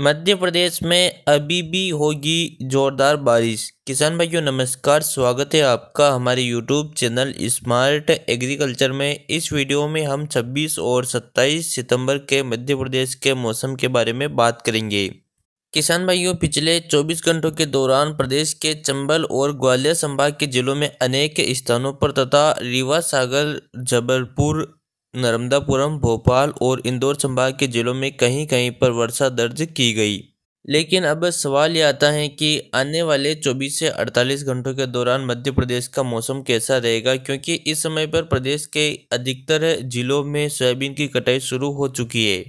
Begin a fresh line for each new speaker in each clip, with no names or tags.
मध्य प्रदेश में अभी भी होगी ज़ोरदार बारिश किसान भाइयों नमस्कार स्वागत है आपका हमारे यूट्यूब चैनल स्मार्ट एग्रीकल्चर में इस वीडियो में हम 26 और 27 सितंबर के मध्य प्रदेश के मौसम के बारे में बात करेंगे किसान भाइयों पिछले 24 घंटों के दौरान प्रदेश के चंबल और ग्वालियर संभाग के जिलों में अनेक स्थानों पर तथा रीवा सागर जबलपुर नर्मदापुरम भोपाल और इंदौर संभाग के ज़िलों में कहीं कहीं पर वर्षा दर्ज की गई लेकिन अब सवाल यह आता है कि आने वाले 24 से 48 घंटों के दौरान मध्य प्रदेश का मौसम कैसा रहेगा क्योंकि इस समय पर प्रदेश के अधिकतर ज़िलों में सोयाबीन की कटाई शुरू हो चुकी है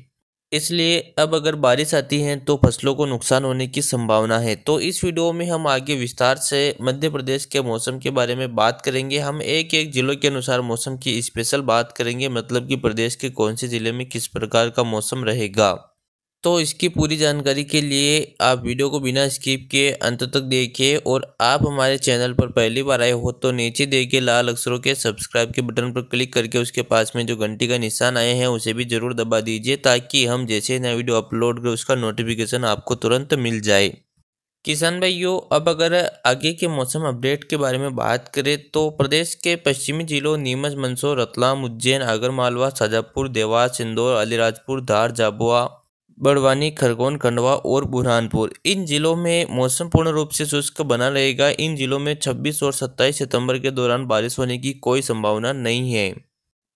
इसलिए अब अगर बारिश आती है तो फसलों को नुकसान होने की संभावना है तो इस वीडियो में हम आगे विस्तार से मध्य प्रदेश के मौसम के बारे में बात करेंगे हम एक एक ज़िलों के अनुसार मौसम की स्पेशल बात करेंगे मतलब कि प्रदेश के कौन से ज़िले में किस प्रकार का मौसम रहेगा तो इसकी पूरी जानकारी के लिए आप वीडियो को बिना स्किप के अंत तक देखिए और आप हमारे चैनल पर पहली बार आए हो तो नीचे देखिए लाल अक्षरों के सब्सक्राइब के बटन पर क्लिक करके उसके पास में जो घंटी का निशान आए हैं उसे भी ज़रूर दबा दीजिए ताकि हम जैसे नया वीडियो अपलोड करें उसका नोटिफिकेशन आपको तुरंत मिल जाए किसान भाइयों अब अगर आगे के मौसम अपडेट के बारे में बात करें तो प्रदेश के पश्चिमी जिलों नीमच मंदसौर रतलाम उज्जैन आगरमालवा शाजापुर देवास इंदौर अलीराजपुर धार झाबुआ बड़वानी खरगोन खंडवा और बुरहानपुर इन जिलों में मौसम पूर्ण रूप से शुष्क बना रहेगा इन जिलों में 26 और 27 सितंबर के दौरान बारिश होने की कोई संभावना नहीं है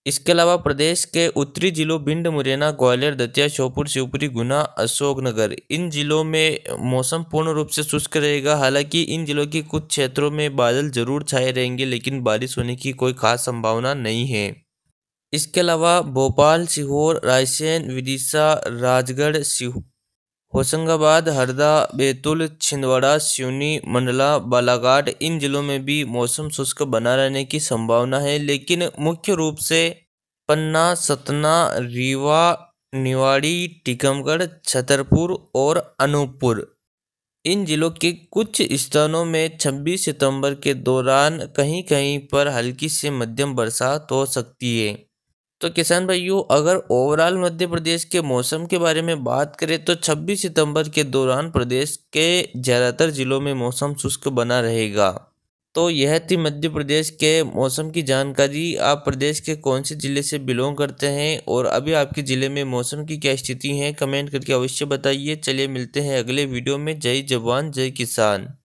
इसके अलावा प्रदेश के उत्तरी जिलों भिंड मुरैना ग्वालियर दतिया श्योपुर शिवपुरी गुना अशोकनगर इन जिलों में मौसम पूर्ण रूप से शुष्क रहेगा हालांकि इन जिलों के कुछ क्षेत्रों में बादल जरूर छाए रहेंगे लेकिन बारिश होने की कोई खास संभावना नहीं है इसके अलावा भोपाल सीहोर रायसेन विदिशा राजगढ़ होशंगाबाद हरदा बैतूल छिंदवाड़ा सिवनी मंडला बालाघाट इन जिलों में भी मौसम शुष्क बना रहने की संभावना है लेकिन मुख्य रूप से पन्ना सतना रीवा निवाड़ी टीकमगढ़ छतरपुर और अनूपपुर इन जिलों के कुछ स्थानों में 26 सितंबर के दौरान कहीं कहीं पर हल्की से मध्यम बरसात हो सकती है तो किसान भाइयों अगर ओवरऑल मध्य प्रदेश के मौसम के बारे में बात करें तो 26 सितंबर के दौरान प्रदेश के ज़्यादातर ज़िलों में मौसम शुष्क बना रहेगा तो यह थी मध्य प्रदेश के मौसम की जानकारी आप प्रदेश के कौन से ज़िले से बिलोंग करते हैं और अभी आपके ज़िले में मौसम की क्या स्थिति है कमेंट करके अवश्य बताइए चलिए मिलते हैं अगले वीडियो में जय जवान जय किसान